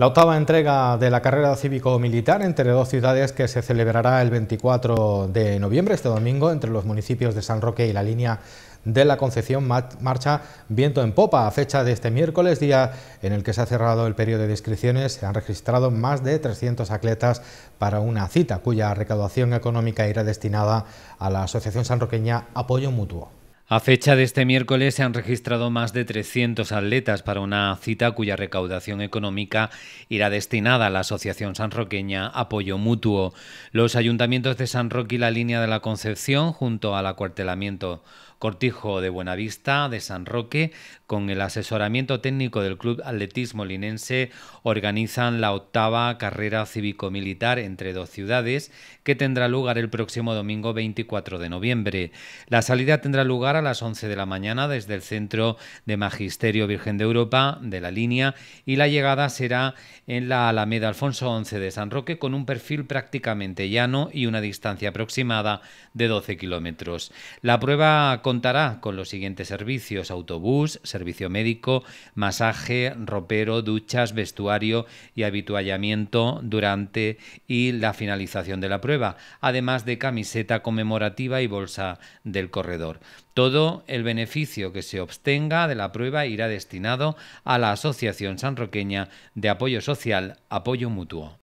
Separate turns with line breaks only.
La octava entrega de la carrera cívico-militar entre dos ciudades que se celebrará el 24 de noviembre, este domingo, entre los municipios de San Roque y la línea de la Concepción marcha viento en popa. A fecha de este miércoles, día en el que se ha cerrado el periodo de inscripciones, se han registrado más de 300 atletas para una cita cuya recaudación económica irá destinada a la Asociación Sanroqueña Apoyo Mutuo.
A fecha de este miércoles se han registrado más de 300 atletas para una cita cuya recaudación económica irá destinada a la Asociación Sanroqueña Apoyo Mutuo. Los ayuntamientos de San Roque y la Línea de la Concepción, junto al acuartelamiento Cortijo de Buenavista, de San Roque, con el asesoramiento técnico del Club Atletismo Linense, organizan la octava carrera cívico-militar entre dos ciudades que tendrá lugar el próximo domingo 24 de noviembre. La salida tendrá lugar a las 11 de la mañana desde el Centro de Magisterio Virgen de Europa de la línea y la llegada será en la Alameda Alfonso XI de San Roque con un perfil prácticamente llano y una distancia aproximada de 12 kilómetros. La prueba contará con los siguientes servicios, autobús, servicio médico, masaje, ropero, duchas, vestuario y habituallamiento durante y la finalización de la prueba, además de camiseta conmemorativa y bolsa del corredor. Todo el beneficio que se obtenga de la prueba irá destinado a la Asociación Sanroqueña de Apoyo Social Apoyo Mutuo.